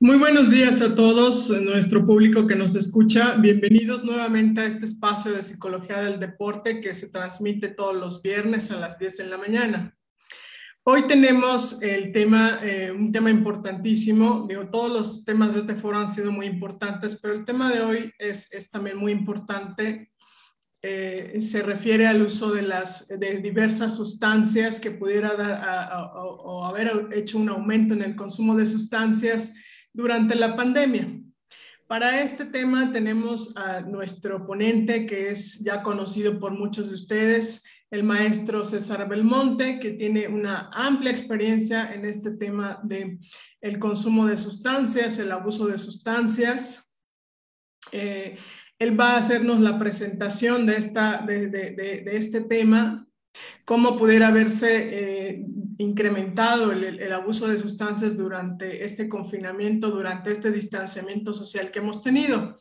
Muy buenos días a todos, nuestro público que nos escucha. Bienvenidos nuevamente a este espacio de psicología del deporte que se transmite todos los viernes a las 10 de la mañana. Hoy tenemos el tema, eh, un tema importantísimo. Digo, todos los temas de este foro han sido muy importantes, pero el tema de hoy es, es también muy importante eh, se refiere al uso de, las, diversas sustancias que pudiera dar o haber hecho un aumento en el consumo de sustancias durante la pandemia. Para este tema tenemos a nuestro ponente que es ya conocido por muchos de ustedes, el maestro César Belmonte, que tiene una amplia experiencia en este tema de el consumo de sustancias, el abuso de sustancias. Eh, él va a hacernos la presentación de, esta, de, este tema, cómo pudiera haberse eh, incrementado el, abuso de sustancias durante este confinamiento, durante este distanciamiento social que hemos tenido.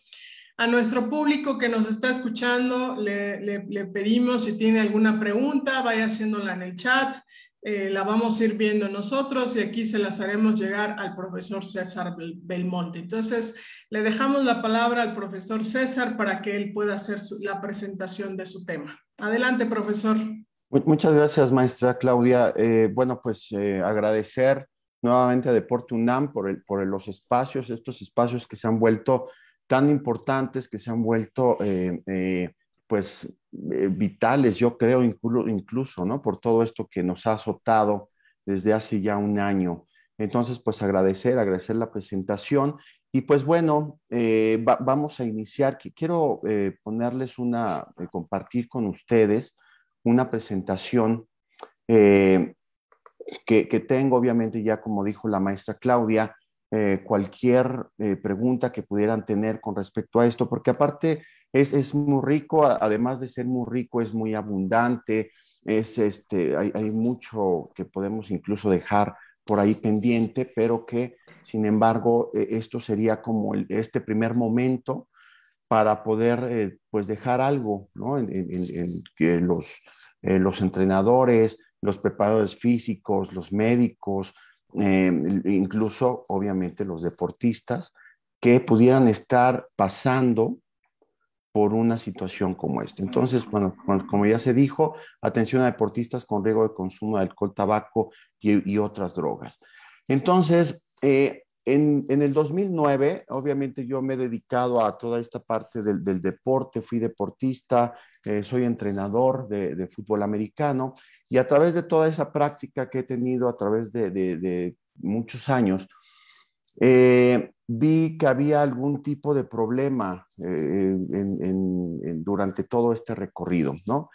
A nuestro público que nos está escuchando, le pedimos si tiene alguna pregunta, vaya haciéndola en el chat. Eh, la vamos a ir viendo nosotros y aquí se las haremos llegar al profesor César Belmonte. Entonces, le dejamos la palabra al profesor César para que él pueda hacer la presentación de su tema. Adelante, profesor. Muchas gracias, maestra Claudia. Eh, bueno, pues eh, agradecer nuevamente a Deporte UNAM por, el, por los espacios, estos espacios que se han vuelto tan importantes, que se han vuelto pues eh, vitales, yo creo, incluso, ¿no? Por todo esto que nos ha azotado desde hace ya un año. Entonces, pues agradecer, agradecer la presentación. Y pues bueno, eh, vamos a iniciar. Quiero eh, ponerles una, compartir con ustedes una presentación que, que, tengo, obviamente, ya como dijo la maestra Claudia, cualquier pregunta que pudieran tener con respecto a esto, porque aparte es, muy rico, además de ser muy rico, es muy abundante, es este, hay, mucho que podemos incluso dejar por ahí pendiente, pero que sin embargo e, esto sería como este primer momento para poder eh, pues dejar algo en, que los, eh, los entrenadores, los preparadores físicos, los médicos, eh, incluso obviamente los deportistas que pudieran estar pasando por una situación como esta. Entonces, como ya se dijo, atención a deportistas con riesgo de consumo de alcohol, tabaco y, otras drogas. Entonces, eh, en, el 2009, obviamente yo me he dedicado a toda esta parte del, deporte, fui deportista, eh, soy entrenador de, fútbol americano y a través de toda esa práctica que he tenido a través de muchos años, eh, vi que había algún tipo de problema eh, durante todo este recorrido, ¿no?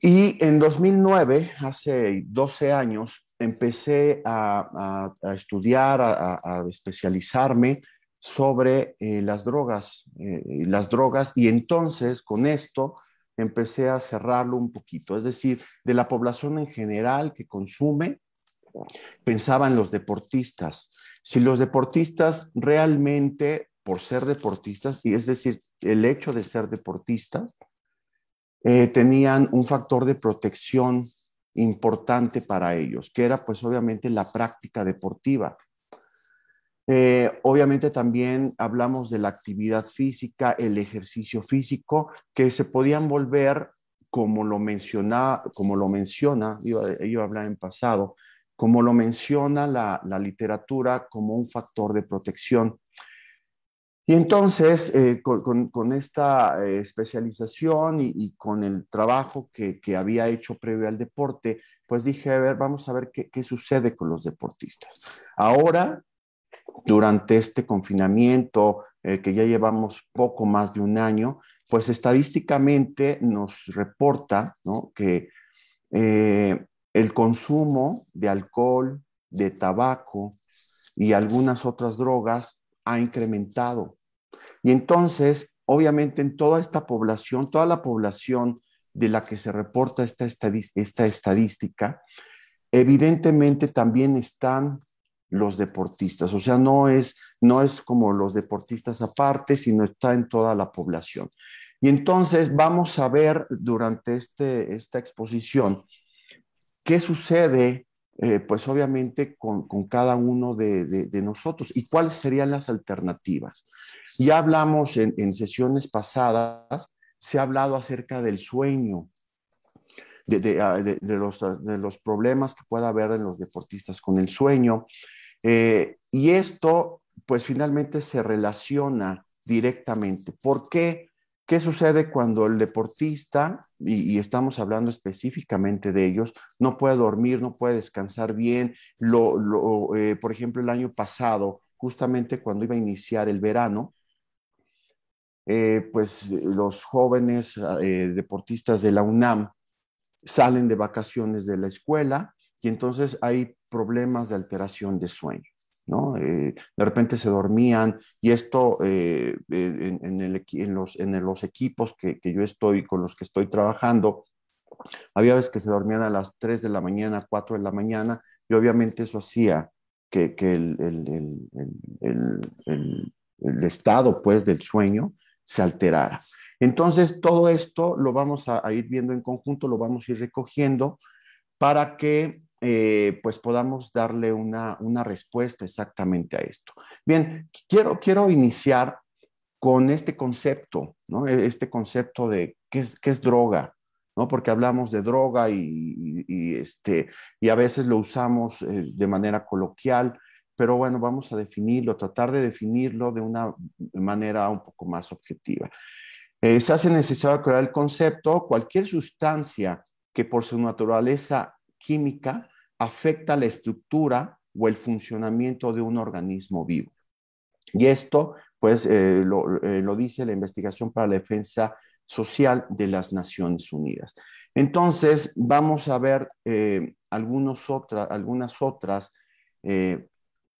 Y en 2009, hace 12 años, empecé a, estudiar, a, especializarme sobre eh, las drogas, las drogas, y entonces con esto empecé a cerrarlo un poquito, es decir, de la población en general que consume, pensaba en los deportistas, si los deportistas realmente, por ser deportistas, y es decir, el hecho de ser deportistas, eh, tenían un factor de protección importante para ellos, que era pues obviamente la práctica deportiva. Eh, obviamente también hablamos de la actividad física, el ejercicio físico, que se podían volver, como lo menciona, como lo menciona, iba, iba en pasado, como lo menciona la, literatura, como un factor de protección. Y entonces, eh, con, esta eh, especialización y, con el trabajo que, había hecho previo al deporte, pues dije, a ver, vamos a ver qué, sucede con los deportistas. Ahora, durante este confinamiento, eh, que ya llevamos poco más de un año, pues estadísticamente nos reporta que el consumo de alcohol, de tabaco y algunas otras drogas ha incrementado. Y entonces, obviamente, en toda esta población, toda la población de la que se reporta esta, estadística, evidentemente también están los deportistas. O sea, no es, no es como los deportistas aparte, sino está en toda la población. Y entonces vamos a ver durante este, esta exposición ¿Qué sucede? Eh, pues obviamente con, cada uno de, nosotros y cuáles serían las alternativas. Ya hablamos en, sesiones pasadas, se ha hablado acerca del sueño, ah, de, los, problemas que pueda haber en los deportistas con el sueño. Eh, y esto, pues finalmente se relaciona directamente. ¿Por qué? ¿Qué sucede cuando el deportista, y, estamos hablando específicamente de ellos, no puede dormir, no puede descansar bien? Lo, eh, por ejemplo, el año pasado, justamente cuando iba a iniciar el verano, eh, pues eh, los jóvenes deportistas de la UNAM salen de vacaciones de la escuela y entonces hay problemas de alteración de sueño. ¿no? Eh, de repente se dormían y esto eh, eh, en, los, equipos que, yo estoy, con los que estoy trabajando, había veces que se dormían a las 3 de la mañana, 4 de la mañana y obviamente eso hacía que, el, estado pues del sueño se alterara. Entonces todo esto lo vamos a ir viendo en conjunto, lo vamos a ir recogiendo para que eh, pues podamos darle una, respuesta exactamente a esto. Bien, quiero, quiero iniciar con este concepto, ¿no? E, este concepto de qué es, droga, ¿no? Porque hablamos de droga y, este, y a veces lo usamos eh, de manera coloquial, pero bueno, vamos a definirlo, tratar de definirlo de una manera un poco más objetiva. Eh, se hace necesario crear el concepto, cualquier sustancia que por su naturaleza química afecta la estructura o el funcionamiento de un organismo vivo. Y esto, pues, eh, eh, lo, dice la investigación para la defensa social de las Naciones Unidas. Entonces, vamos a ver eh, algunas otras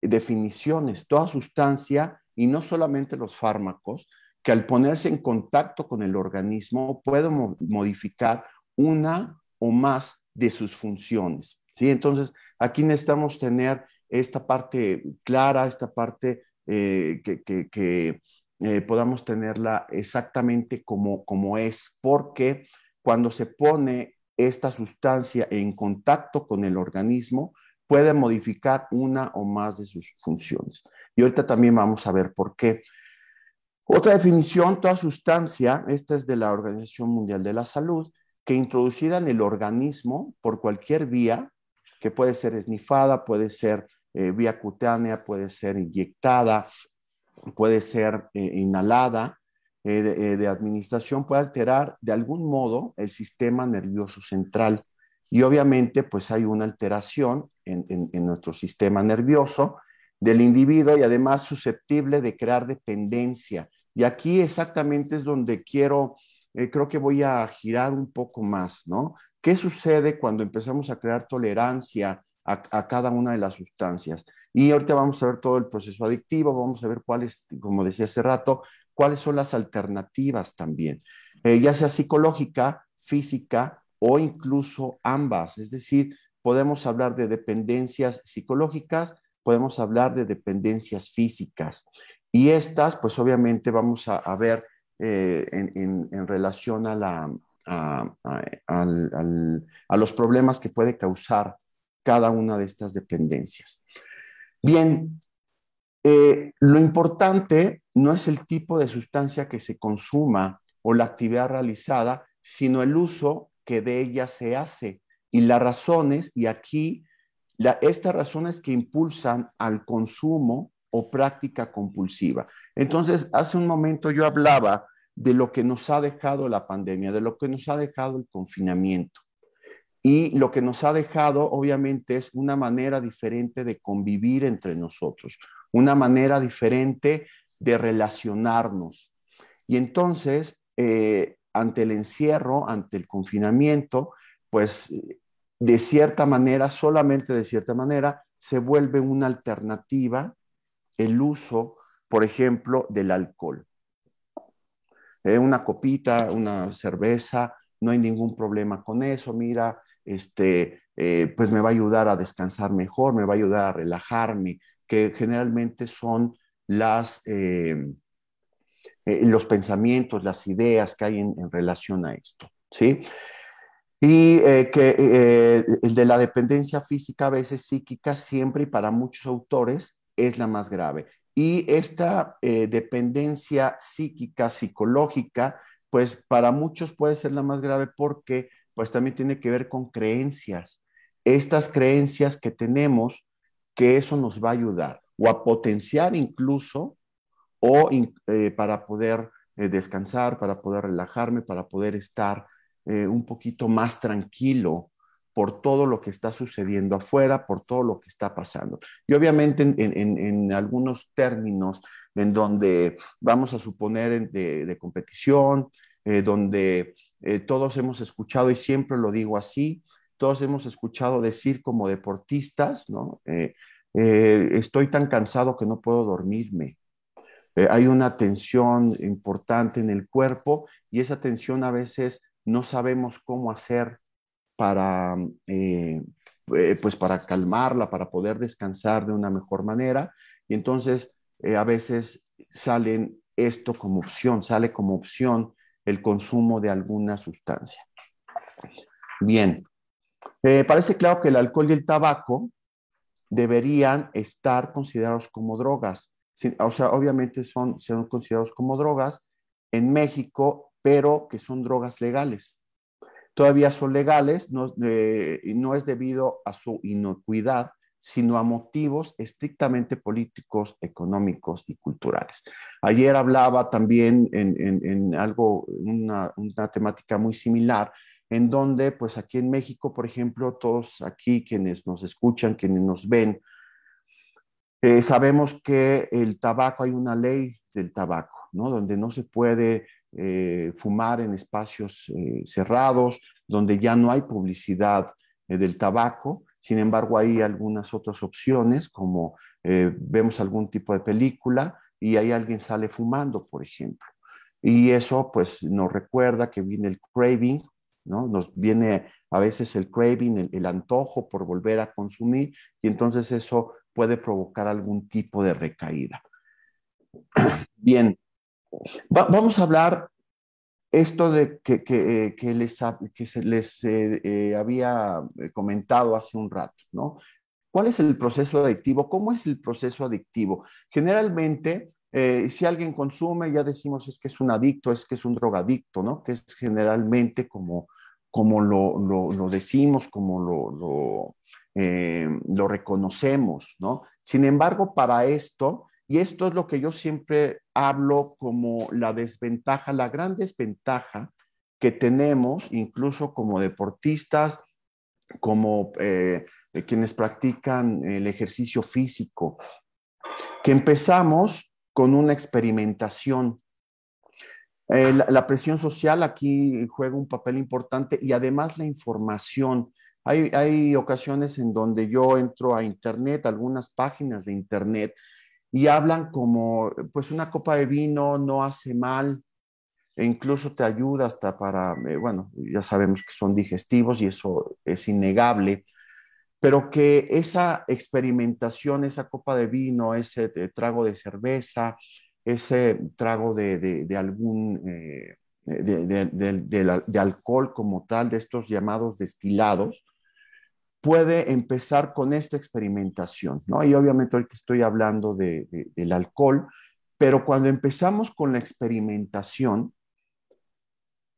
definiciones. Toda sustancia, y no solamente los fármacos, que al ponerse en contacto con el organismo pueden modificar una o más de sus funciones. Entonces, aquí necesitamos tener esta parte clara, esta parte eh, que, eh, podamos tenerla exactamente como, como es, porque cuando se pone esta sustancia en contacto con el organismo, puede modificar una o más de sus funciones. Y ahorita también vamos a ver por qué. Otra definición, toda sustancia, esta es de la Organización Mundial de la Salud, que introducida en el organismo por cualquier vía que puede ser esnifada, puede ser eh, vía cutánea, puede ser inyectada, puede ser eh, inhalada, eh, de, administración puede alterar de algún modo el sistema nervioso central. Y obviamente, pues hay una alteración en, nuestro sistema nervioso del individuo y además susceptible de crear dependencia. Y aquí exactamente es donde quiero, creo que voy a girar un poco más, ¿no? ¿Qué sucede cuando empezamos a crear tolerancia a, cada una de las sustancias? Y ahorita vamos a ver todo el proceso adictivo, vamos a ver cuáles, como decía hace rato, cuáles son las alternativas también, eh, ya sea psicológica, física o incluso ambas. Es decir, podemos hablar de dependencias psicológicas, podemos hablar de dependencias físicas. Y estas, pues obviamente vamos a, ver eh, en relación a la, a, los problemas que puede causar cada una de estas dependencias. Bien, eh, lo importante no es el tipo de sustancia que se consuma o la actividad realizada, sino el uso que de ella se hace y las razones, y aquí estas razones que impulsan al consumo o práctica compulsiva. Entonces, hace un momento yo hablaba de lo que nos ha dejado la pandemia, de lo que nos ha dejado el confinamiento. Y lo que nos ha dejado, obviamente, es una manera diferente de convivir entre nosotros, una manera diferente de relacionarnos. Y entonces, eh, ante el encierro, ante el confinamiento, pues de cierta manera, solamente de cierta manera, se vuelve una alternativa el uso, por ejemplo, del alcohol. Eh, una copita, una cerveza, no hay ningún problema con eso, mira, este, eh, pues me va a ayudar a descansar mejor, me va a ayudar a relajarme, que generalmente son las, eh, los pensamientos, las ideas que hay en, relación a esto, ¿sí? Y que el de la dependencia física, a veces psíquica, siempre y para muchos autores es la más grave. Y esta eh, dependencia psíquica, psicológica, pues para muchos puede ser la más grave porque pues también tiene que ver con creencias. Estas creencias que tenemos, que eso nos va a ayudar o a potenciar incluso o eh, para poder eh, descansar, para poder relajarme, para poder estar un poquito más tranquilo por todo lo que está sucediendo afuera, por todo lo que está pasando. Y obviamente en, algunos términos en donde vamos a suponer de, competición, eh, donde eh, todos hemos escuchado, y siempre lo digo así, todos hemos escuchado decir como deportistas, ¿no? Eh, estoy tan cansado que no puedo dormirme. hay una tensión importante en el cuerpo y esa tensión a veces no sabemos cómo hacer para, eh, eh, pues para calmarla, para poder descansar de una mejor manera. Y entonces eh, a veces salen esto como opción, sale como opción el consumo de alguna sustancia. Bien, parece claro que el alcohol y el tabaco deberían estar considerados como drogas. O sea, obviamente son, son considerados como drogas en México, pero que son drogas legales todavía son legales, no, eh, no es debido a su inocuidad, sino a motivos estrictamente políticos, económicos y culturales. Ayer hablaba también en, algo, una, una, temática muy similar, en donde, pues aquí en México, por ejemplo, todos aquí quienes nos escuchan, quienes nos ven, eh, sabemos que el tabaco, hay una ley del tabaco, ¿no? Donde no se puede eh, fumar en espacios eh, cerrados, donde ya no hay publicidad eh, del tabaco. Sin embargo, hay algunas otras opciones, como vemos algún tipo de película y ahí alguien sale fumando, por ejemplo. Y eso pues nos recuerda que viene el craving, ¿no? Nos viene a veces el craving, el antojo por volver a consumir y entonces eso puede provocar algún tipo de recaída. Bien, vamos a hablar esto de que, que, eh, les, se les eh, eh, había comentado hace un rato, ¿no? ¿Cuál es el proceso adictivo? ¿Cómo es el proceso adictivo? Generalmente, si alguien consume, ya decimos es que es un adicto, es que es un drogadicto, ¿no? Que es generalmente como, como lo, decimos, como lo, lo, lo reconocemos, ¿no? Sin embargo, para esto, y esto es lo que yo siempre hablo como la desventaja, la gran desventaja que tenemos, incluso como deportistas, como eh, eh, quienes practican el ejercicio físico, que empezamos con una experimentación. Eh, la, presión social aquí juega un papel importante y además la información. hay ocasiones en donde yo entro a Internet, algunas páginas de Internet, y hablan como, pues una copa de vino no hace mal, e incluso te ayuda hasta para, eh, bueno, ya sabemos que son digestivos y eso es innegable, pero que esa experimentación, esa copa de vino, ese eh, trago de cerveza, ese trago de, de, algún, eh, de, de, alcohol como tal, de estos llamados destilados, puede empezar con esta experimentación, ¿no? Y obviamente ahorita estoy hablando de, del alcohol, pero cuando empezamos con la experimentación,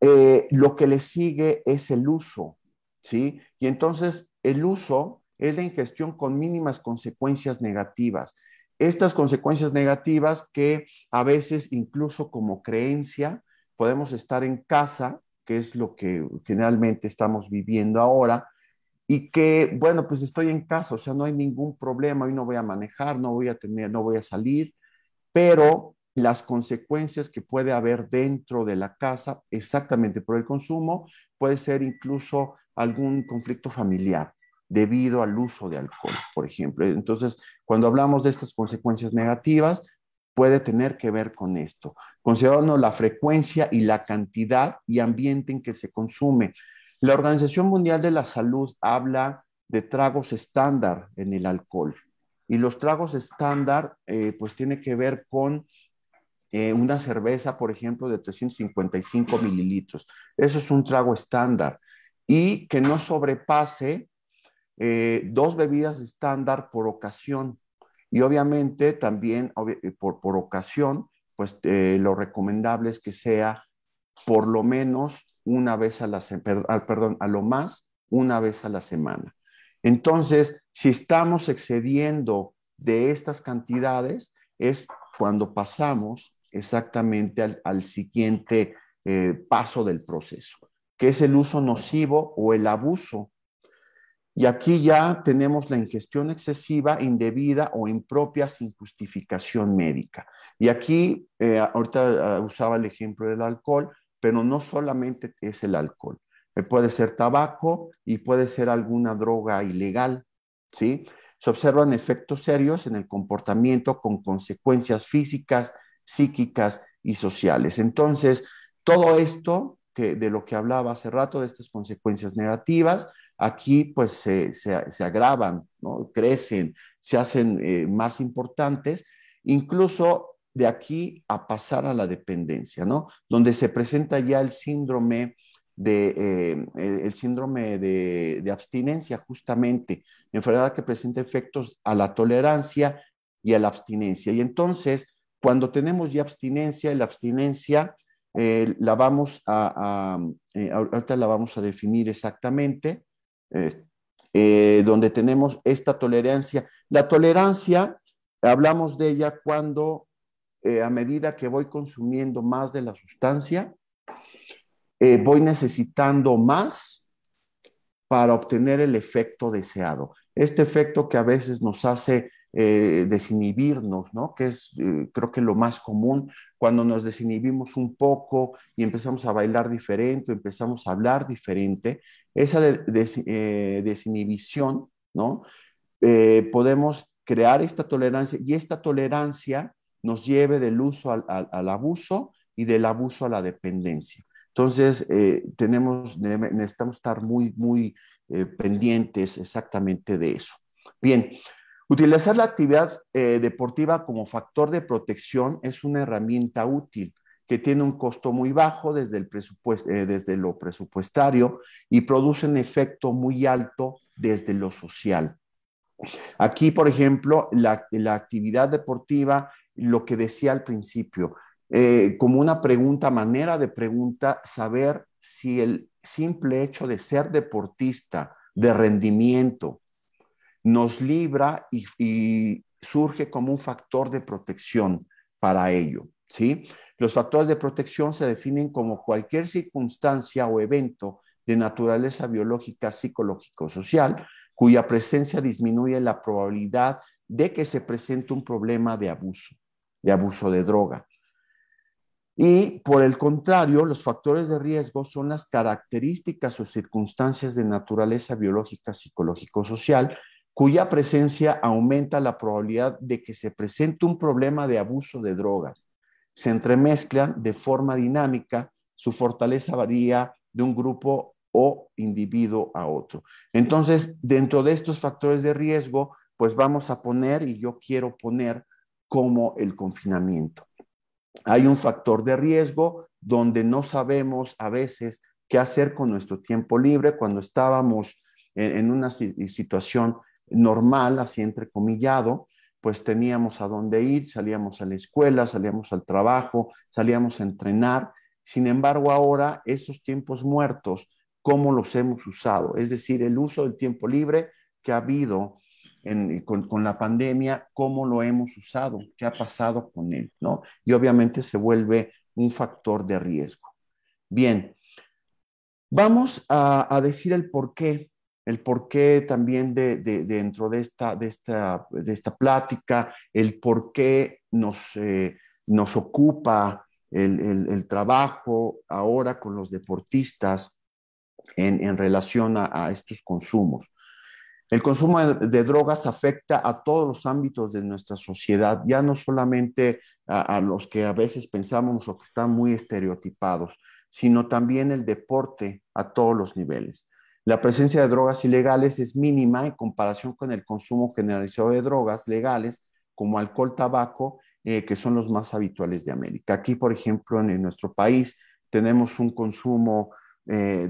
eh, lo que le sigue es el uso, ¿sí? Y entonces el uso es la ingestión con mínimas consecuencias negativas. Estas consecuencias negativas que a veces incluso como creencia podemos estar en casa, que es lo que generalmente estamos viviendo ahora, y que, bueno, pues estoy en casa, o sea, no hay ningún problema, hoy no voy a manejar, no voy a tener, no voy a salir, pero las consecuencias que puede haber dentro de la casa, exactamente por el consumo, puede ser incluso algún conflicto familiar debido al uso de alcohol, por ejemplo. Entonces, cuando hablamos de estas consecuencias negativas, puede tener que ver con esto, considerando la frecuencia y la cantidad y ambiente en que se consume. La Organización Mundial de la Salud habla de tragos estándar en el alcohol. Y los tragos estándar, eh, pues tiene que ver con eh, una cerveza, por ejemplo, de 355 mililitros. Eso es un trago estándar. Y que no sobrepase eh, dos bebidas estándar por ocasión. Y obviamente también por, por, ocasión, pues lo recomendable es que sea por lo menos una vez a la semana, perdón, a lo más una vez a la semana. Entonces, si estamos excediendo de estas cantidades, es cuando pasamos exactamente al, siguiente eh, paso del proceso, que es el uso nocivo o el abuso. Y aquí ya tenemos la ingestión excesiva, indebida o impropia sin justificación médica. Y aquí, eh, ahorita ah, usaba el ejemplo del alcohol, pero no solamente es el alcohol. Eh, puede ser tabaco y puede ser alguna droga ilegal, ¿sí? Se observan efectos serios en el comportamiento con consecuencias físicas, psíquicas y sociales. Entonces, todo esto que, de lo que hablaba hace rato, de estas consecuencias negativas, aquí pues se, agravan, ¿no? crecen, se hacen eh, más importantes. Incluso de aquí a pasar a la dependencia, ¿no? Donde se presenta ya el síndrome de, eh, el síndrome de, abstinencia, justamente, enfermedad que presenta efectos a la tolerancia y a la abstinencia. Y entonces, cuando tenemos ya abstinencia, la abstinencia eh, la vamos a, eh, ahorita la vamos a definir exactamente, donde tenemos esta tolerancia. La tolerancia, hablamos de ella cuando eh, a medida que voy consumiendo más de la sustancia, eh, voy necesitando más para obtener el efecto deseado. Este efecto que a veces nos hace eh, desinhibirnos, ¿no? Que es, creo que lo más común, cuando nos desinhibimos un poco y empezamos a bailar diferente, empezamos a hablar diferente, esa desinhibición, ¿no? podemos crear esta tolerancia y esta tolerancia nos lleve del uso al, abuso y del abuso a la dependencia. Entonces, eh, tenemos, necesitamos estar muy, muy eh, pendientes exactamente de eso. Bien, utilizar la actividad eh, deportiva como factor de protección es una herramienta útil que tiene un costo muy bajo desde, el presupuesto, desde lo presupuestario y produce un efecto muy alto desde lo social. Aquí, por ejemplo, la, la actividad deportiva lo que decía al principio, eh, como una pregunta, manera de pregunta, saber si el simple hecho de ser deportista, de rendimiento, nos libra y, surge como un factor de protección para ello. ¿sí? Los factores de protección se definen como cualquier circunstancia o evento de naturaleza biológica, psicológico social, cuya presencia disminuye la probabilidad de que se presente un problema de abuso de abuso de droga. Y por el contrario, los factores de riesgo son las características o circunstancias de naturaleza biológica, psicológico-social, cuya presencia aumenta la probabilidad de que se presente un problema de abuso de drogas. Se entremezclan de forma dinámica, su fortaleza varía de un grupo o individuo a otro. Entonces, dentro de estos factores de riesgo, pues vamos a poner, y yo quiero poner como el confinamiento. Hay un factor de riesgo donde no sabemos a veces qué hacer con nuestro tiempo libre cuando estábamos en, una situación normal, así entrecomillado, pues teníamos a dónde ir, salíamos a la escuela, salíamos al trabajo, salíamos a entrenar. Sin embargo, ahora esos tiempos muertos, ¿cómo los hemos usado? Es decir, el uso del tiempo libre que ha habido con, la pandemia, cómo lo hemos usado, qué ha pasado con él, ¿no? Y obviamente se vuelve un factor de riesgo. Bien, vamos a, decir el porqué, el porqué también de, dentro de esta, de, esta, plática, el por qué nos, eh, nos ocupa el, trabajo ahora con los deportistas en, relación a estos consumos. El consumo de, drogas afecta a todos los ámbitos de nuestra sociedad, ya no solamente a, los que a veces pensamos o que están muy estereotipados, sino también el deporte a todos los niveles. La presencia de drogas ilegales es mínima en comparación con el consumo generalizado de drogas legales como alcohol, tabaco, eh, que son los más habituales de América. Aquí, por ejemplo, en nuestro país tenemos un consumo eh,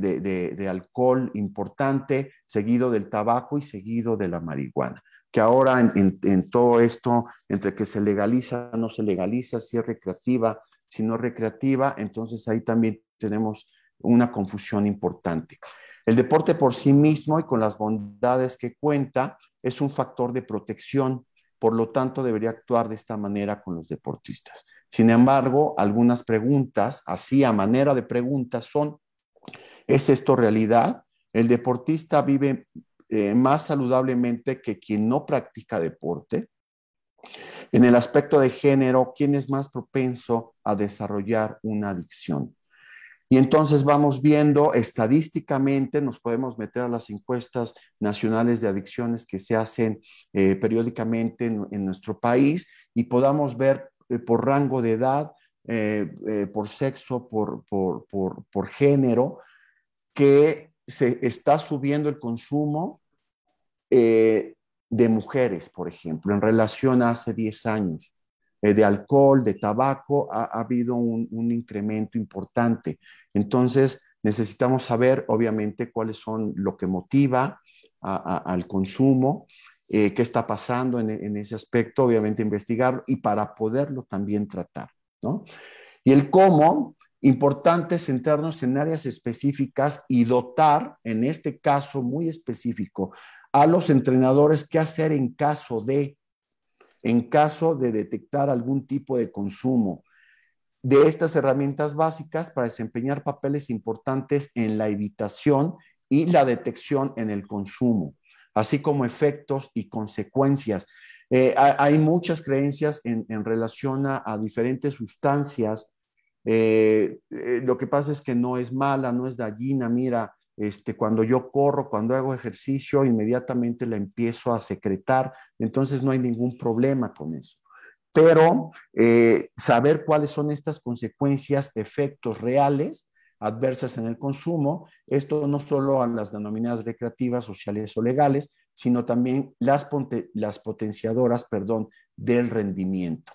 de, alcohol importante, seguido del tabaco y seguido de la marihuana. Que ahora en, todo esto, entre que se legaliza, no se legaliza, si es recreativa, si no recreativa, entonces ahí también tenemos una confusión importante. El deporte por sí mismo y con las bondades que cuenta es un factor de protección, por lo tanto debería actuar de esta manera con los deportistas. Sin embargo, algunas preguntas, así a manera de preguntas, son ¿Es esto realidad? El deportista vive eh, más saludablemente que quien no practica deporte. En el aspecto de género, ¿quién es más propenso a desarrollar una adicción? Y entonces vamos viendo estadísticamente, nos podemos meter a las encuestas nacionales de adicciones que se hacen eh, periódicamente en, nuestro país y podamos ver eh, por rango de edad, por sexo, por género, que se está subiendo el consumo eh, de mujeres, por ejemplo, en relación a hace 10 años. Eh, de alcohol, de tabaco, ha, habido un, incremento importante. Entonces, necesitamos saber, obviamente, cuáles son lo que motiva al consumo, eh, qué está pasando en, ese aspecto, obviamente investigarlo y para poderlo también tratar, Y el cómo, Importante centrarnos en áreas específicas y dotar, en este caso muy específico, a los entrenadores qué hacer en caso de, en caso de detectar algún tipo de consumo de estas herramientas básicas para desempeñar papeles importantes en la evitación y la detección en el consumo, así como efectos y consecuencias. Eh, hay, muchas creencias en, relación a, diferentes sustancias eh, eh, lo que pasa es que no es mala, no es dañina, mira, este, cuando yo corro, cuando hago ejercicio, inmediatamente la empiezo a secretar, entonces no hay ningún problema con eso. Pero eh, saber cuáles son estas consecuencias, efectos reales adversas en el consumo, esto no solo a las denominadas recreativas, sociales o legales, sino también las, las potenciadoras, perdón, del rendimiento.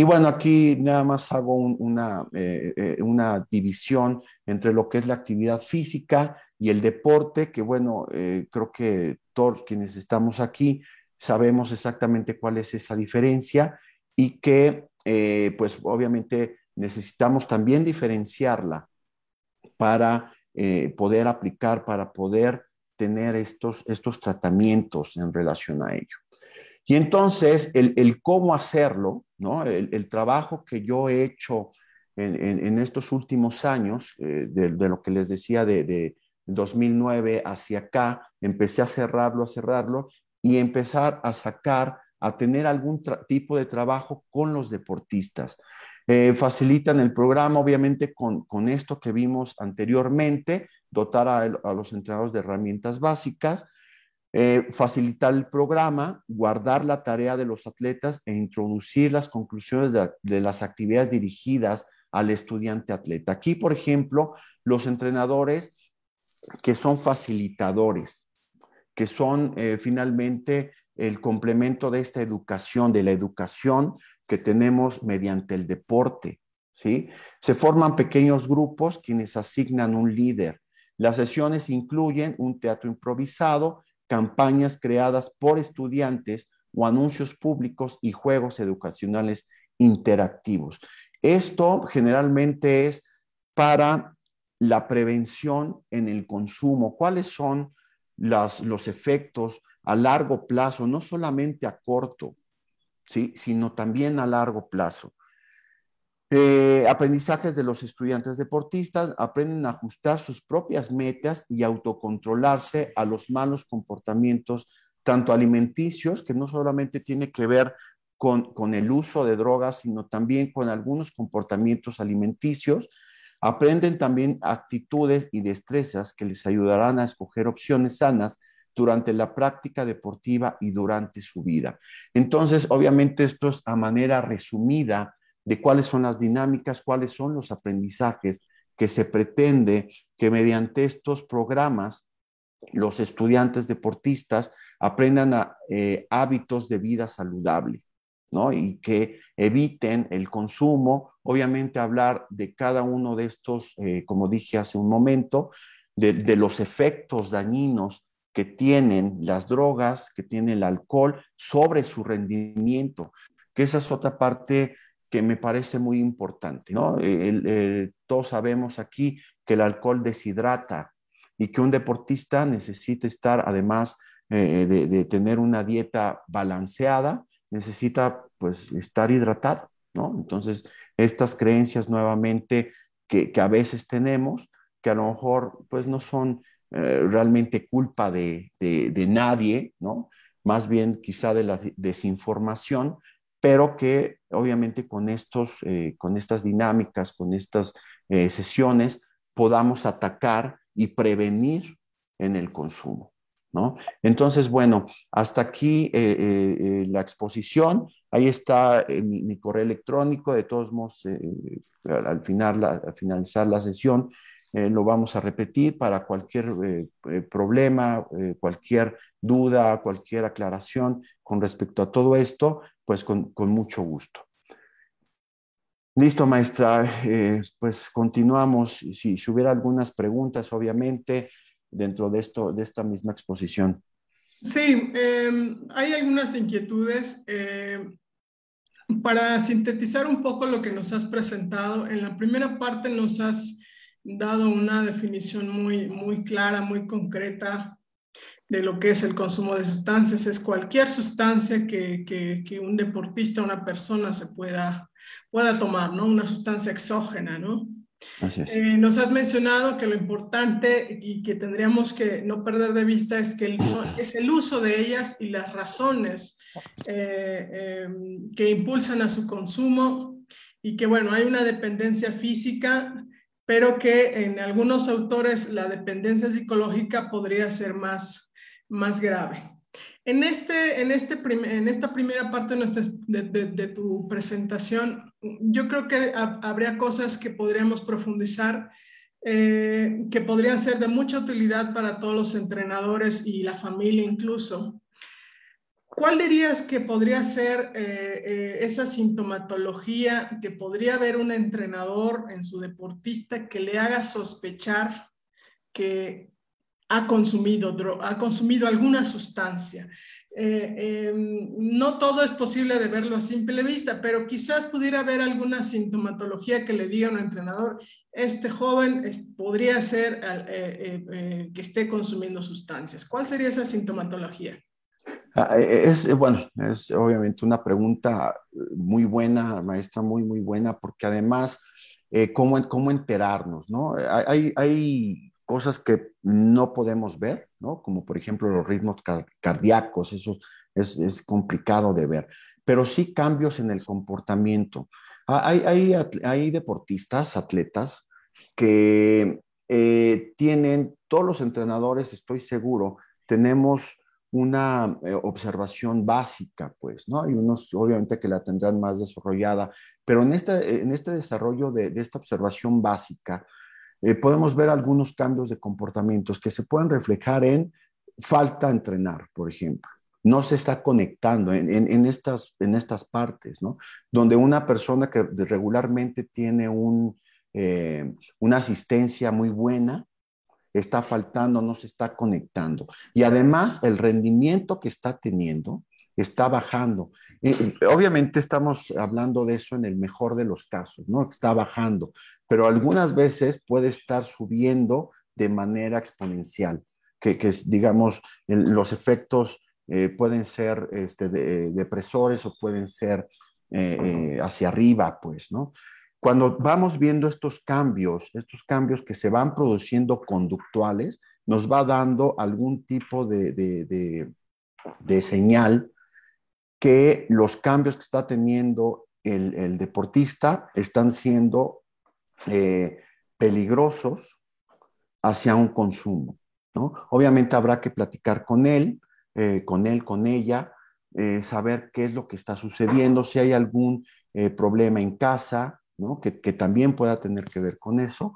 Y bueno, aquí nada más hago una, eh, eh, una división entre lo que es la actividad física y el deporte, que bueno, eh, creo que todos quienes estamos aquí sabemos exactamente cuál es esa diferencia y que pues obviamente necesitamos también diferenciarla para poder aplicar, para poder tener estos, estos tratamientos en relación a ello. Y entonces el, cómo hacerlo, ¿no? El, trabajo que yo he hecho en, estos últimos años, eh, de, lo que les decía de, 2009 hacia acá, empecé a cerrarlo, a cerrarlo y empezar a sacar, a tener algún tipo de trabajo con los deportistas. Eh, facilitan el programa, obviamente, con, esto que vimos anteriormente, dotar a, a los entrenados de herramientas básicas, eh, facilitar el programa, guardar la tarea de los atletas e introducir las conclusiones de, las actividades dirigidas al estudiante atleta. Aquí, por ejemplo, los entrenadores que son facilitadores, que son eh, finalmente el complemento de esta educación, de la educación que tenemos mediante el deporte. ¿sí? Se forman pequeños grupos quienes asignan un líder. Las sesiones incluyen un teatro improvisado campañas creadas por estudiantes o anuncios públicos y juegos educacionales interactivos. Esto generalmente es para la prevención en el consumo. ¿Cuáles son los efectos a largo plazo, no solamente a corto, sino también a largo plazo? Eh, aprendizajes de los estudiantes deportistas, aprenden a ajustar sus propias metas y autocontrolarse a los malos comportamientos, tanto alimenticios, que no solamente tiene que ver con, con el uso de drogas, sino también con algunos comportamientos alimenticios. Aprenden también actitudes y destrezas que les ayudarán a escoger opciones sanas durante la práctica deportiva y durante su vida. Entonces, obviamente esto es a manera resumida de cuáles son las dinámicas, cuáles son los aprendizajes que se pretende que mediante estos programas los estudiantes deportistas aprendan a, eh, hábitos de vida saludable, ¿no? Y que eviten el consumo. Obviamente hablar de cada uno de estos, eh, como dije hace un momento, de, de los efectos dañinos que tienen las drogas, que tiene el alcohol sobre su rendimiento, que esa es otra parte que me parece muy importante. ¿no? todos sabemos aquí que el alcohol deshidrata y que un deportista necesita estar, además eh, de, tener una dieta balanceada, necesita pues estar hidratado. ¿no? Entonces, estas creencias nuevamente que, a veces tenemos, que a lo mejor pues no son eh, realmente culpa de, de nadie, ¿no? más bien quizá de la desinformación, pero que obviamente con, estos, eh, con estas dinámicas, con estas eh, sesiones, podamos atacar y prevenir en el consumo. Entonces, bueno, hasta aquí eh, la exposición. Ahí está mi, correo electrónico. De todos modos, al, final, al finalizar la sesión, eh, lo vamos a repetir para cualquier eh, eh, problema, cualquier duda, cualquier aclaración con respecto a todo esto, pues con, mucho gusto. Listo, maestra, pues continuamos. Si, si, hubiera algunas preguntas, obviamente, dentro de, esto, de esta misma exposición. Sí, em, hay algunas inquietudes. Em, para sintetizar un poco lo que nos has presentado, en la primera parte nos has dado una definición muy, muy clara, muy concreta de lo que es el consumo de sustancias. Es cualquier sustancia que, un deportista, una persona se pueda, pueda tomar, ¿no? Una sustancia exógena, ¿no? Eh, nos has mencionado que lo importante y que tendríamos que no perder de vista es que el, es el uso de ellas y las razones eh, em, que impulsan a su consumo y que bueno, hay una dependencia física pero que en algunos autores la dependencia psicológica podría ser más, más grave. En, este, en, este en esta primera parte de, tu presentación, yo creo que habría cosas que podríamos profundizar eh, que podrían ser de mucha utilidad para todos los entrenadores y la familia incluso. ¿Cuál dirías que podría ser eh, eh, esa sintomatología que podría haber un entrenador en su deportista que le haga sospechar que ha consumido, ha consumido alguna sustancia? Eh, em, no todo es posible de verlo a simple vista, pero quizás pudiera haber alguna sintomatología que le diga a un entrenador, este joven podría ser que esté consumiendo sustancias. ¿Cuál sería esa sintomatología? Ah, eh, eh, es, eh, bueno, es obviamente una pregunta muy buena, maestra, muy, muy buena, porque además, ¿cómo, enterarnos? ¿no? Hay, hay, cosas que no podemos ver, ¿no? como por ejemplo los ritmos cardíacos, eso es, complicado de ver, pero sí cambios en el comportamiento. Ah, hay, deportistas, atletas, que tienen, todos los entrenadores, estoy seguro, tenemos una eh, observación básica, pues, ¿no? Hay unos, obviamente, que la tendrán más desarrollada, pero en este, en este desarrollo de, esta observación básica, eh, podemos ver algunos cambios de comportamientos que se pueden reflejar en falta de entrenar, por ejemplo. No se está conectando en, estas, en estas partes, ¿no? Donde una persona que regularmente tiene una asistencia muy buena, está faltando, no se está conectando. Y además el rendimiento que está teniendo está bajando. Y, obviamente estamos hablando de eso en el mejor de los casos, ¿no? Está bajando, pero algunas veces puede estar subiendo de manera exponencial, que, digamos, los efectos eh, pueden ser este, eh, depresores o pueden ser eh, hacia arriba, pues, ¿no? Cuando vamos viendo estos cambios, estos cambios que se van produciendo conductuales, nos va dando algún tipo de, señal que los cambios que está teniendo el, deportista están siendo eh, peligrosos hacia un consumo. Obviamente habrá que platicar con él, eh, con él, con ella, eh, saber qué es lo que está sucediendo, si hay algún problema en casa, que, también pueda tener que ver con eso,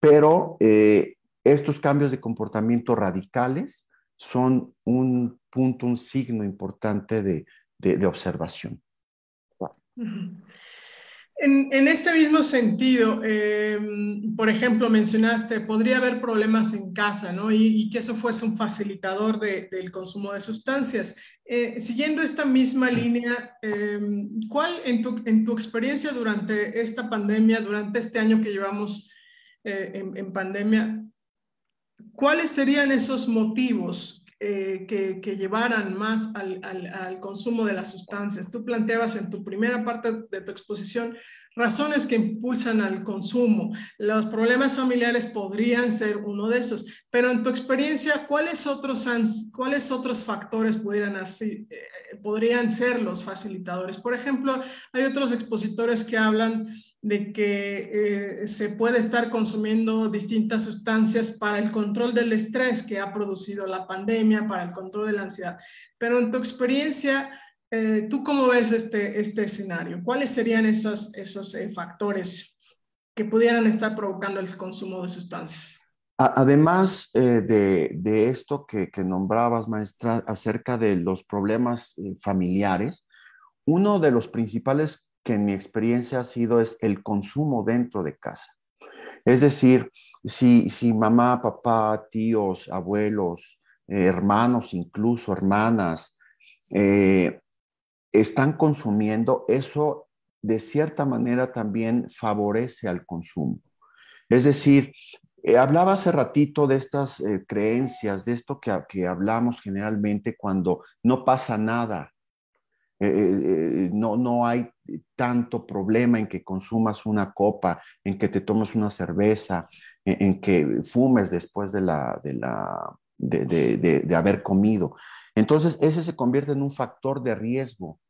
pero eh, estos cambios de comportamiento radicales son un punto, un signo importante de, observación. En, este mismo sentido, eh, por ejemplo, mencionaste, podría haber problemas en casa, ¿no? Y, que eso fuese un facilitador del consumo de sustancias. Eh, siguiendo esta misma línea, eh, ¿cuál en tu, experiencia durante esta pandemia, durante este año que llevamos en, en pandemia, cuáles serían esos motivos eh, que, llevaran más al, al, consumo de las sustancias. Tú planteabas en tu primera parte de tu exposición razones que impulsan al consumo. Los problemas familiares podrían ser uno de esos, pero en tu experiencia, ¿cuáles otros, cuáles otros factores pudieran, eh, podrían ser los facilitadores? Por ejemplo, hay otros expositores que hablan de que eh, se puede estar consumiendo distintas sustancias para el control del estrés que ha producido la pandemia, para el control de la ansiedad. Pero en tu experiencia, eh, ¿Tú cómo ves este, este escenario? ¿Cuáles serían esos, esos eh, factores que pudieran estar provocando el consumo de sustancias? Además eh, de, de, esto que, que, nombrabas, maestra, acerca de los problemas familiares, uno de los principales que en mi experiencia ha sido es el consumo dentro de casa. Es decir, si, si mamá, papá, tíos, abuelos, hermanos, incluso hermanas, están consumiendo, eso de cierta manera también favorece al consumo. Es decir, eh, hablaba hace ratito de estas eh, creencias, de esto que, hablamos generalmente cuando no pasa nada, eh, no, no hay tanto problema en que consumas una copa, en que te tomes una cerveza, en, que fumes después de, la, de haber comido. Entonces, ese se convierte en un factor de riesgo,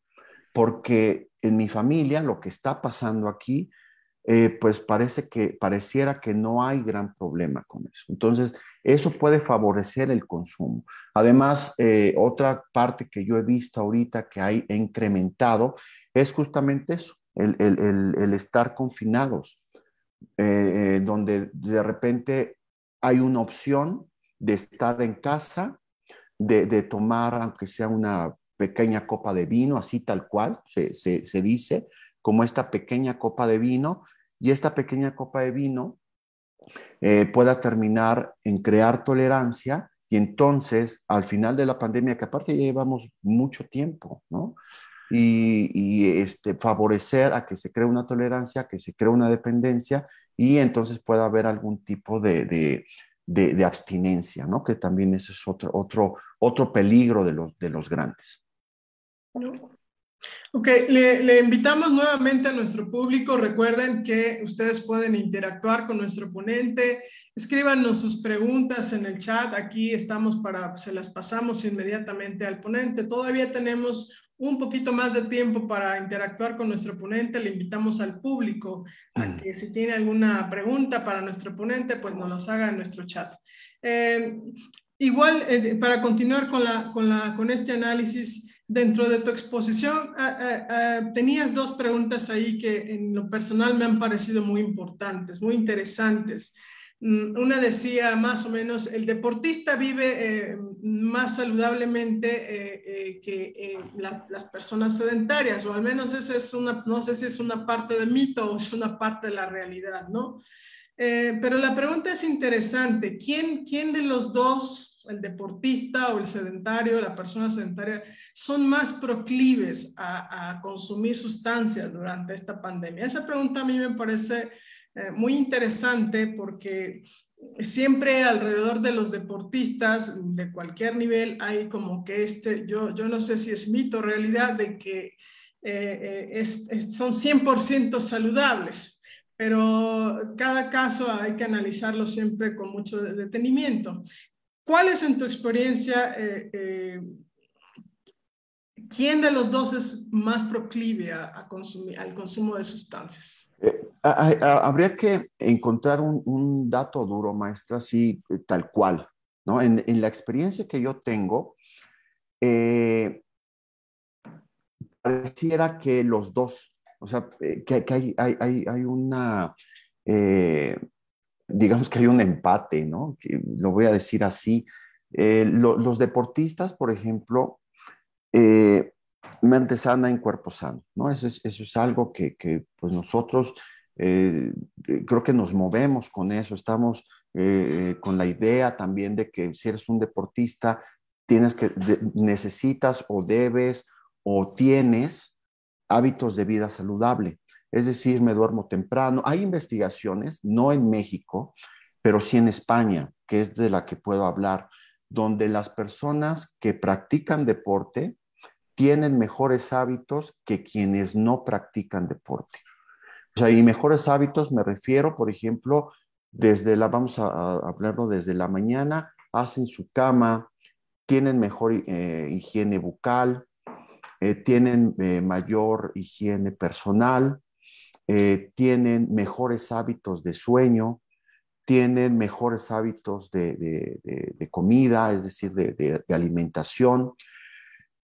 porque en mi familia lo que está pasando aquí, eh, pues parece que pareciera que no hay gran problema con eso. Entonces, eso puede favorecer el consumo. Además, eh, otra parte que yo he visto ahorita que hay incrementado es justamente eso, el, estar confinados, eh, donde de repente hay una opción de estar en casa de, tomar, aunque sea una pequeña copa de vino, así tal cual se, dice, como esta pequeña copa de vino, y esta pequeña copa de vino eh, pueda terminar en crear tolerancia y entonces al final de la pandemia, que aparte llevamos mucho tiempo, ¿no? Y, este, favorecer a que se cree una tolerancia, que se cree una dependencia y entonces pueda haber algún tipo de, de, abstinencia, ¿no? que también eso es otro, otro, otro peligro de los, de los grandes. Ok, le, le, invitamos nuevamente a nuestro público. Recuerden que ustedes pueden interactuar con nuestro ponente. Escríbanos sus preguntas en el chat. Aquí estamos para, se las pasamos inmediatamente al ponente. Todavía tenemos un poquito más de tiempo para interactuar con nuestro ponente, le invitamos al público a mm. que si tiene alguna pregunta para nuestro ponente, pues nos las haga en nuestro chat. Eh, igual, eh, para continuar con, la, con, este análisis, dentro de tu exposición ah, ah, ah, tenías dos preguntas ahí que en lo personal me han parecido muy importantes, muy interesantes. Mm, una decía más o menos, el deportista vive eh, más saludablemente eh, eh, que eh, las personas sedentarias, o al menos esa es una, no sé si es una parte de mito o es una parte de la realidad, ¿no? pero la pregunta es interesante, ¿quién, quién de los dos, el deportista o el sedentario, la persona sedentaria, son más proclives a, a consumir sustancias durante esta pandemia? Esa pregunta a mí me parece muy interesante porque siempre alrededor de los deportistas de cualquier nivel hay como que este, yo, yo no sé si es mito o realidad, de que eh, eh, son 100% saludables, pero cada caso hay que analizarlo siempre con mucho detenimiento. ¿Cuál es en tu experiencia, eh, quién de los dos es más proclive a consumir, al consumo de sustancias? Ah, ah, ah, habría que encontrar un, dato duro, maestra, así eh, tal cual. ¿no? En, la experiencia que yo tengo, eh, pareciera que los dos, o sea, eh, que, hay, una, digamos que hay un empate, ¿no? lo voy a decir así. los deportistas, por ejemplo, mente sana en cuerpo sano, ¿no? Eso es, es algo que, que pues nosotros eh, eh, creo que nos movemos con eso, estamos eh, con la idea también de que si eres un deportista, tienes que, necesitas o debes o tienes hábitos de vida saludable. Es decir, me duermo temprano. Hay investigaciones, no en México, pero sí en España, que es de la que puedo hablar, donde las personas que practican deporte tienen mejores hábitos que quienes no practican deporte. O sea, y mejores hábitos me refiero, por ejemplo, desde la, vamos a, hablarlo desde la mañana, hacen su cama, tienen mejor eh, higiene bucal, eh, tienen eh, mayor higiene personal, tienen mejores hábitos de sueño, tienen mejores hábitos de, comida, es decir, de, alimentación,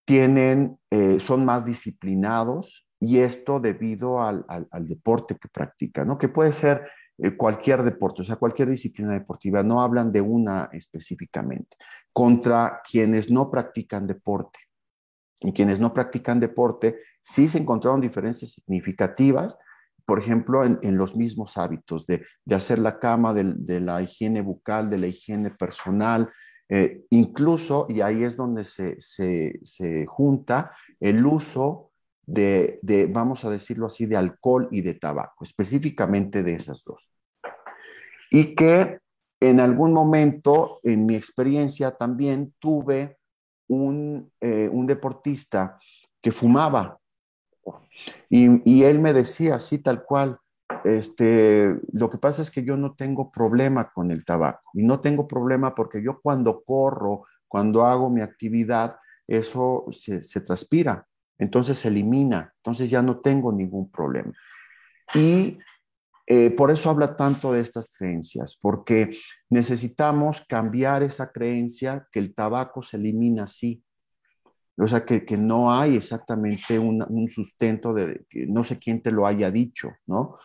tienen, son más disciplinados, y esto debido al, deporte que practica, ¿no? Que puede ser eh, cualquier deporte, o sea, cualquier disciplina deportiva, no hablan de una específicamente, contra quienes no practican deporte. Y quienes no practican deporte, sí se encontraron diferencias significativas, por ejemplo, en, los mismos hábitos de, hacer la cama, de, la higiene bucal, de la higiene personal, eh, incluso, y ahí es donde se, se, se junta el uso de, vamos a decirlo así, de alcohol y de tabaco, específicamente de esas dos. Y que en algún momento, en mi experiencia, también tuve un, eh, deportista que fumaba y, él me decía así tal cual, este, lo que pasa es que yo no tengo problema con el tabaco y no tengo problema porque yo cuando corro, cuando hago mi actividad, eso se, se transpira entonces se elimina, entonces ya no tengo ningún problema. Y eh, por eso habla tanto de estas creencias, porque necesitamos cambiar esa creencia que el tabaco se elimina así. O sea, que, no hay exactamente un, sustento de que no sé quién te lo haya dicho, ¿no?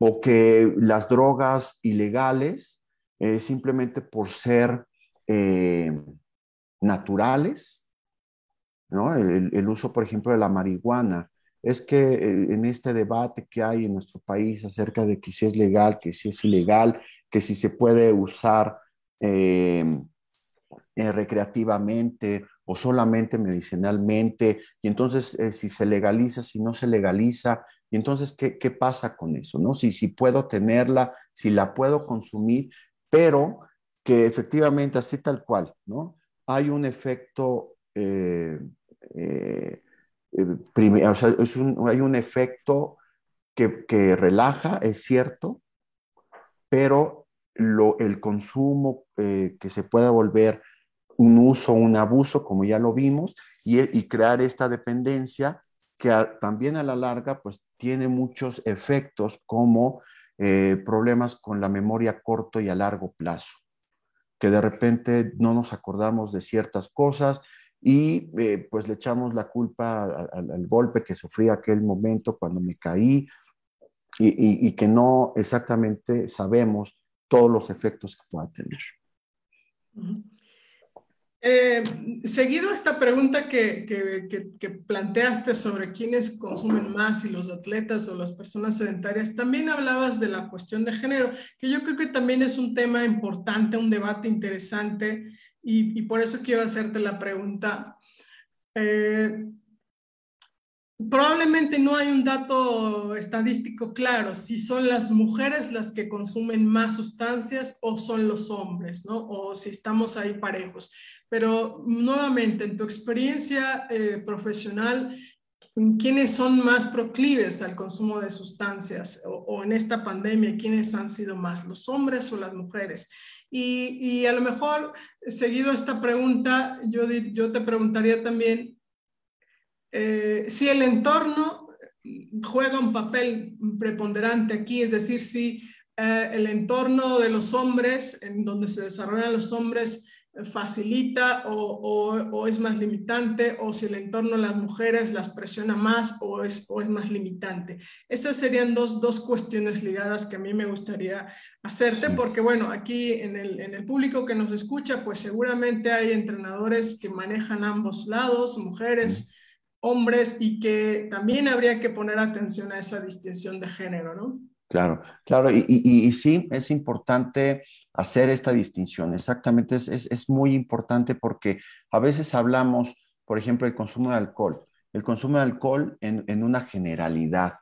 O que las drogas ilegales, eh, simplemente por ser eh, naturales, el, uso, por ejemplo, de la marihuana. Es que eh, en este debate que hay en nuestro país acerca de que si es legal, que si es ilegal, que si se puede usar eh, eh, recreativamente o solamente medicinalmente, y entonces si se legaliza, si no se legaliza, y entonces ¿qué, pasa con eso? ¿no? Si, si puedo tenerla, si la puedo consumir, pero que efectivamente así tal cual, ¿no? Hay un efecto eh, eh, hay un efecto que, relaja, es cierto, pero el consumo eh, que se pueda volver un uso, un abuso, como ya lo vimos, y, crear esta dependencia que también a la larga pues tiene muchos efectos como problemas con la memoria corto y a largo plazo, que de repente no nos acordamos de ciertas cosas, y eh, pues le echamos la culpa al, golpe que sufrí aquel momento cuando me caí y, que no exactamente sabemos todos los efectos que pueda tener. Eh, seguido a esta pregunta que, que, que, que, planteaste sobre quiénes consumen más, si los atletas o las personas sedentarias, también hablabas de la cuestión de género, que yo creo que también es un tema importante, un debate interesante y, por eso quiero hacerte la pregunta. Eh, probablemente no hay un dato estadístico claro si son las mujeres las que consumen más sustancias o son los hombres, ¿no? O si estamos ahí parejos. Pero nuevamente, en tu experiencia eh, profesional, ¿quiénes son más proclives al consumo de sustancias? o, en esta pandemia, ¿quiénes han sido más, los hombres o las mujeres? Y, a lo mejor, seguido a esta pregunta, yo, te preguntaría también eh, si el entorno juega un papel preponderante aquí, es decir, si eh, el entorno de los hombres, en donde se desarrollan los hombres, facilita o, es más limitante, o si el entorno las mujeres las presiona más o es, o es más limitante. Esas serían dos, cuestiones ligadas que a mí me gustaría hacerte, porque bueno, aquí en el, en el, público que nos escucha, pues seguramente hay entrenadores que manejan ambos lados, mujeres, hombres, y que también habría que poner atención a esa distinción de género, ¿no? Claro, claro, y, sí, es importante hacer esta distinción, exactamente, es, muy importante porque a veces hablamos, por ejemplo, del consumo de alcohol, el consumo de alcohol en, en una generalidad.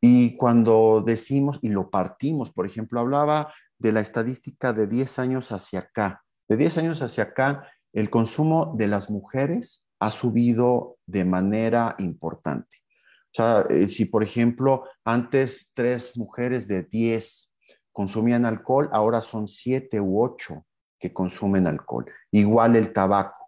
Y cuando decimos y lo partimos, por ejemplo, hablaba de la estadística de 10 años hacia acá. De 10 años hacia acá, el consumo de las mujeres ha subido de manera importante sea, eh, si por ejemplo antes tres mujeres de diez consumían alcohol, ahora son siete u ocho que consumen alcohol. Igual el tabaco.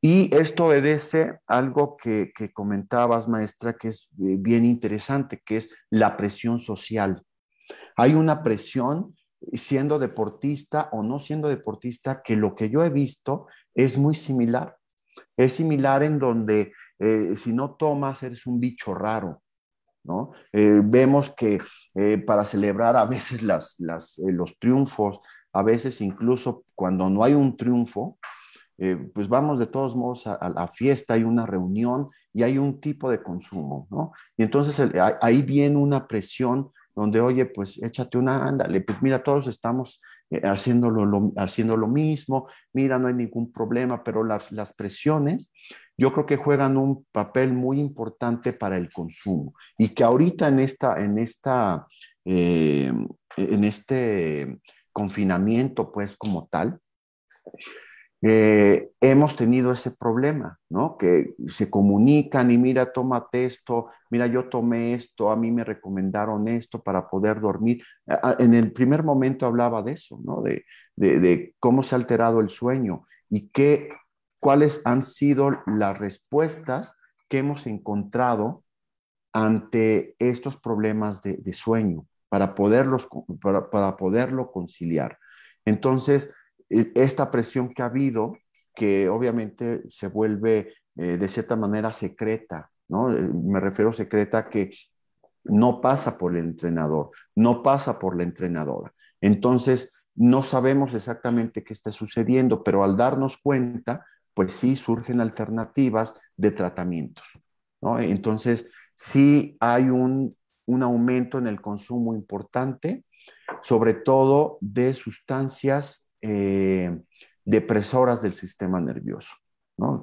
Y esto obedece algo que, que comentabas, maestra, que es eh, bien interesante, que es la presión social. Hay una presión siendo deportista o no siendo deportista, que lo que yo he visto es muy similar. Es similar en donde eh, si no tomas eres un bicho raro, ¿no? Eh, vemos que eh, para celebrar a veces las, los triunfos, a veces incluso cuando no hay un triunfo, pues vamos de todos modos a, la fiesta, hay una reunión y hay un tipo de consumo, ¿no? Y entonces ahí viene una presión donde, oye, pues échate una, ándale, pues mira, todos estamos haciéndolo, haciendo lo mismo, mira, no hay ningún problema, pero las, las presiones yo creo que juegan un papel muy importante para el consumo y que ahorita en esta, en esta, eh, en este confinamiento, pues como tal, eh, hemos tenido ese problema, ¿no? Que se comunican y mira, tómate esto, mira, yo tomé esto, a mí me recomendaron esto para poder dormir. En el primer momento hablaba de eso, ¿no? De, de, de cómo se ha alterado el sueño y qué cuáles han sido las respuestas que hemos encontrado ante estos problemas de, sueño para, poderlos, para, poderlo conciliar. Entonces, e, esta presión que ha habido, que obviamente se vuelve eh, de cierta manera secreta, ¿no? Eh, me refiero secreta que no pasa por el entrenador, no pasa por la entrenadora. Entonces, no sabemos exactamente qué está sucediendo, pero al darnos cuenta, pues sí surgen alternativas de tratamientos. Entonces, sí hay un, aumento en el consumo importante, sobre todo de sustancias eh, depresoras del sistema nervioso,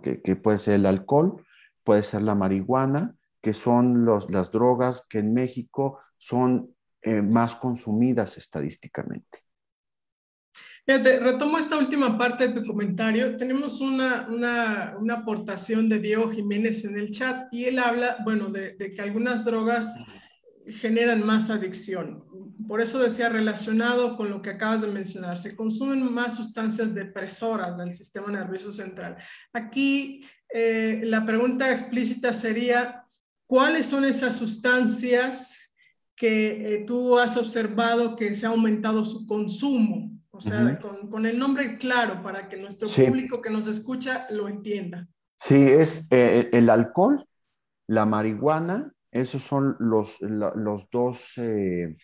que, puede ser el alcohol, puede ser la marihuana, que son las drogas que en México son eh, más consumidas estadísticamente retomo esta última parte de tu comentario. Tenemos una, aportación de Diego Jiménez en el chat y él habla, bueno, de, que algunas drogas generan más adicción. Por eso decía, relacionado con lo que acabas de mencionar, se consumen más sustancias depresoras del sistema nervioso central. Aquí eh, la pregunta explícita sería, ¿cuáles son esas sustancias que eh, tú has observado que se ha aumentado su consumo? o sea, con, el nombre claro para que nuestro público que nos escucha lo entienda. Sí, es eh, eh, el alcohol, la marihuana, esos son los, dos, eh,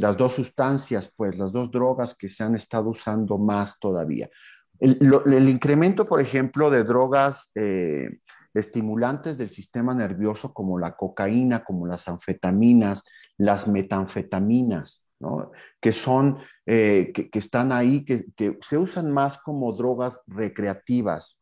las dos sustancias, pues las dos drogas que se han estado usando más todavía. el incremento, por ejemplo, de drogas estimulantes del sistema nervioso como la cocaína, como las anfetaminas, las metanfetaminas, que son, eh, que, están ahí, que, se usan más como drogas recreativas,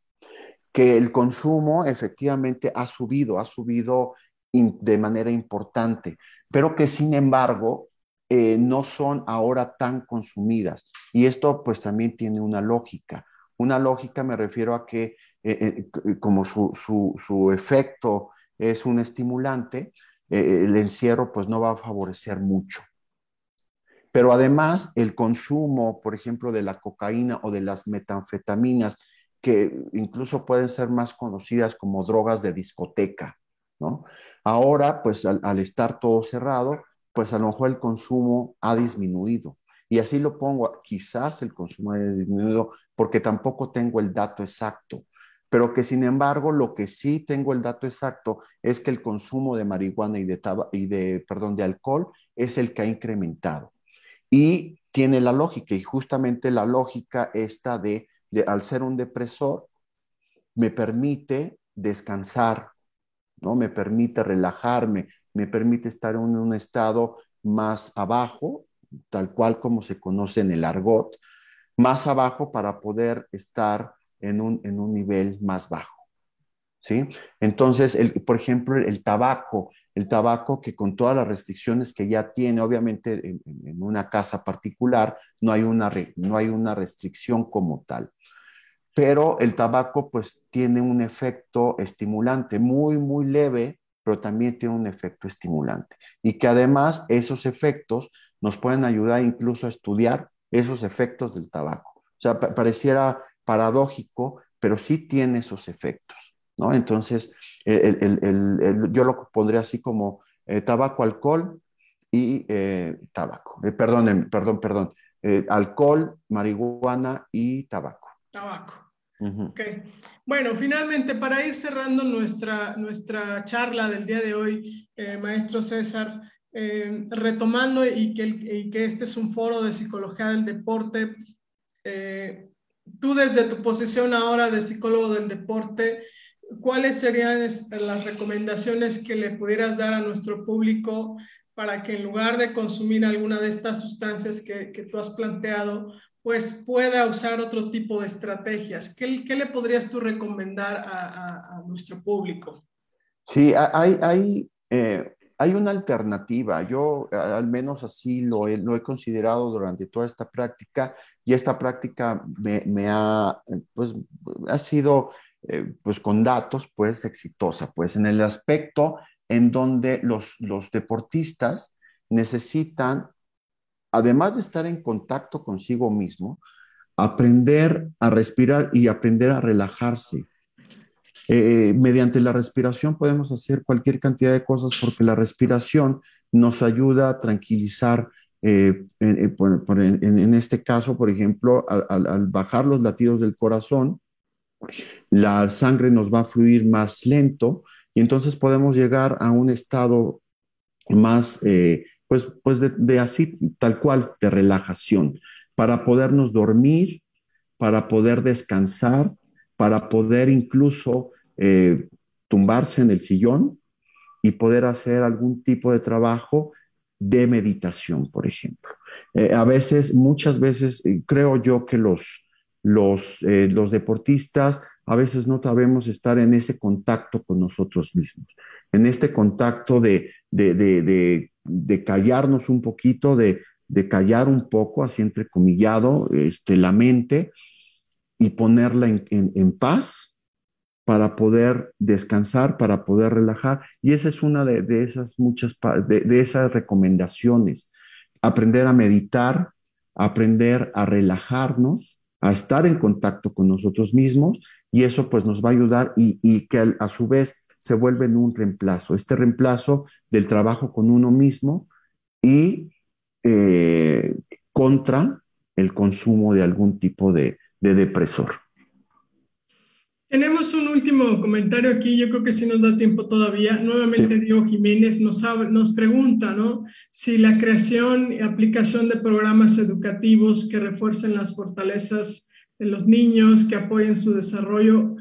que el consumo efectivamente ha subido, ha subido de manera importante, pero que sin embargo eh, no son ahora tan consumidas. Y esto pues también tiene una lógica. Una lógica me refiero a que eh, como su, su, efecto es un estimulante, el encierro pues no va a favorecer mucho. Pero además, el consumo, por ejemplo, de la cocaína o de las metanfetaminas, que incluso pueden ser más conocidas como drogas de discoteca, ¿no? Ahora, pues al, estar todo cerrado, pues a lo mejor el consumo ha disminuido. Y así lo pongo, quizás el consumo ha disminuido porque tampoco tengo el dato exacto, pero que sin embargo lo que sí tengo el dato exacto es que el consumo de marihuana y y de, perdón, de alcohol es el que ha incrementado. Y tiene la lógica, y justamente la lógica esta de, al ser un depresor, me permite descansar, ¿no? Me permite relajarme, me permite estar en un estado más abajo, tal cual como se conoce en el argot, más abajo para poder estar en un, en un nivel más bajo. Entonces, por ejemplo, el tabaco, el tabaco que con todas las restricciones que ya tiene, obviamente en, una casa particular no hay, una, no hay una restricción como tal. Pero el tabaco pues tiene un efecto estimulante muy, muy leve, pero también tiene un efecto estimulante. Y que además esos efectos nos pueden ayudar incluso a estudiar esos efectos del tabaco. O sea, pareciera paradójico, pero sí tiene esos efectos. ¿no? Entonces, yo lo pondría así como eh, tabaco, alcohol y eh, tabaco. Eh, perdón, perdón, perdón. alcohol, marihuana y tabaco. Tabaco. Bueno, finalmente, para ir cerrando nuestra, nuestra charla del día de hoy, maestro César, retomando y que, y que, este es un foro de psicología del deporte, tú desde tu posición ahora de psicólogo del deporte, ¿cuáles serían este, las recomendaciones que le pudieras dar a nuestro público para que en lugar de consumir alguna de estas sustancias que, tú has planteado, pues pueda usar otro tipo de estrategias? ¿Qué, le podrías tú recomendar a, nuestro público? Sí, hay, hay, eh, hay, una alternativa. Yo al menos así lo he, he, considerado durante toda esta práctica y esta práctica me, ha, pues, ha sido eh, pues con datos, pues exitosa, pues en el aspecto en donde los, los deportistas necesitan, además de estar en contacto consigo mismo, aprender a respirar y aprender a relajarse. Eh, mediante la respiración podemos hacer cualquier cantidad de cosas porque la respiración nos ayuda a tranquilizar, eh, en, este caso, por ejemplo, al, bajar los latidos del corazón, la sangre nos va a fluir más lento y entonces podemos llegar a un estado más, eh, pues, pues de, así, tal cual, de relajación, para podernos dormir, para poder descansar, para poder incluso eh, tumbarse en el sillón y poder hacer algún tipo de trabajo de meditación, por ejemplo. Eh, a veces, muchas veces, creo yo que los, los, eh, los deportistas a veces no sabemos estar en ese contacto con nosotros mismos, en este contacto de, de, callarnos un poquito, de, callar un poco, así entrecomillado, este, la mente y ponerla en, en, paz para poder descansar, para poder relajar. Y esa es una de, esas muchas, de esas recomendaciones. Aprender a meditar, aprender a relajarnos a estar en contacto con nosotros mismos y eso pues nos va a ayudar y, que a su vez se vuelve en un reemplazo, este reemplazo del trabajo con uno mismo y eh, contra el consumo de algún tipo de depresor. Tenemos un último comentario aquí, yo creo que si nos da tiempo todavía. Nuevamente Diego Jiménez nos, nos pregunta, Si la creación y aplicación de programas educativos que refuercen las fortalezas de los niños, que apoyen su desarrollo,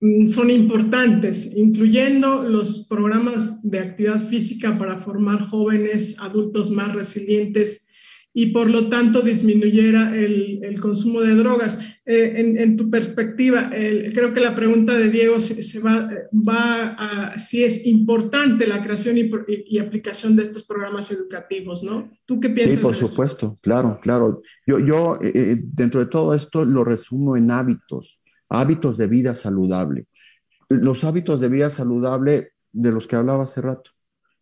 mm, son importantes, incluyendo los programas de actividad física para formar jóvenes adultos más resilientes y por lo tanto disminuyera el, consumo de drogas. Eh, en, tu perspectiva, creo que la pregunta de Diego se, va, va, a si es importante la creación y, aplicación de estos programas educativos, ¿no? ¿Tú qué piensas? Sí, por supuesto, claro, claro. Yo, yo eh, eh, dentro de todo esto lo resumo en hábitos, hábitos de vida saludable. Los hábitos de vida saludable de los que hablaba hace rato.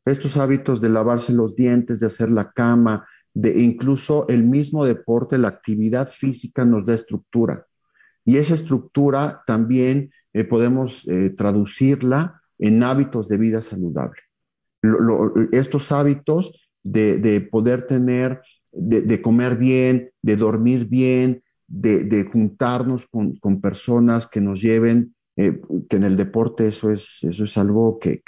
Estos hábitos de lavarse los dientes, de hacer la cama, incluso el mismo deporte, la actividad física nos da estructura. Y esa estructura también eh, podemos eh, traducirla en hábitos de vida saludable. estos hábitos de, poder tener, de, comer bien, de dormir bien, de, juntarnos con, personas que nos lleven, eh, que en el deporte eso es, eso es algo que,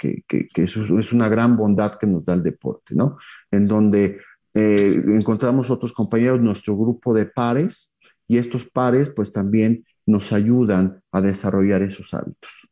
es una gran bondad que nos da el deporte, ¿no? En donde eh, encontramos otros compañeros, nuestro grupo de pares, y estos pares pues también nos ayudan a desarrollar esos hábitos.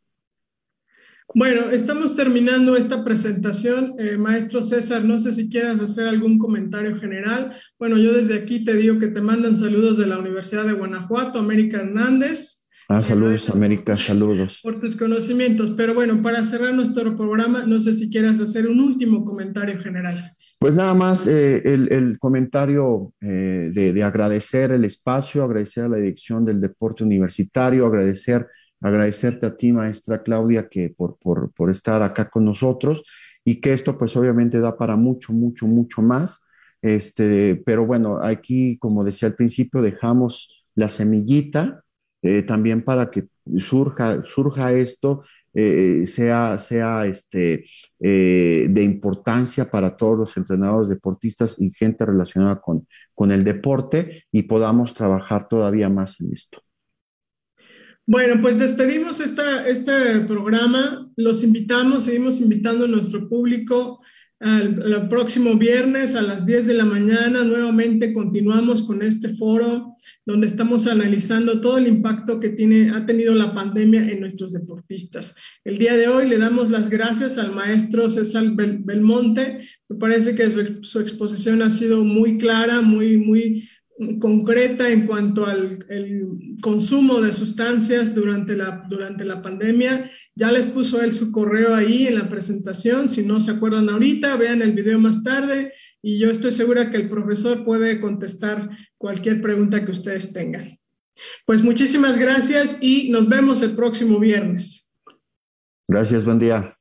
Bueno, estamos terminando esta presentación. Eh, maestro César, no sé si quieras hacer algún comentario general. Bueno, yo desde aquí te digo que te mandan saludos de la Universidad de Guanajuato, América Hernández. Ah, eh, saludos, América, saludos. Por tus conocimientos. Pero bueno, para cerrar nuestro programa, no sé si quieras hacer un último comentario general. Pues nada más eh, el, comentario eh, de, agradecer el espacio, agradecer a la dirección del deporte universitario, agradecer, agradecerte a ti, maestra Claudia, que por, estar acá con nosotros y que esto pues obviamente da para mucho, mucho, mucho más. Este, pero bueno, aquí, como decía al principio, dejamos la semillita eh, también para que surja, surja esto eh, sea, sea este, eh, de importancia para todos los entrenadores deportistas y gente relacionada con, con el deporte y podamos trabajar todavía más en esto. Bueno, pues despedimos este programa. Los invitamos, seguimos invitando a nuestro público el, próximo viernes a las 10 de la mañana nuevamente continuamos con este foro donde estamos analizando todo el impacto que tiene, ha tenido la pandemia en nuestros deportistas. El día de hoy le damos las gracias al maestro César Belmonte. Me parece que su, su, exposición ha sido muy clara, muy, muy concreta en cuanto al consumo de sustancias durante la, durante la pandemia. Ya les puso él su correo ahí en la presentación. Si no se acuerdan ahorita, vean el video más tarde y yo estoy segura que el profesor puede contestar cualquier pregunta que ustedes tengan. Pues muchísimas gracias y nos vemos el próximo viernes. Gracias, buen día.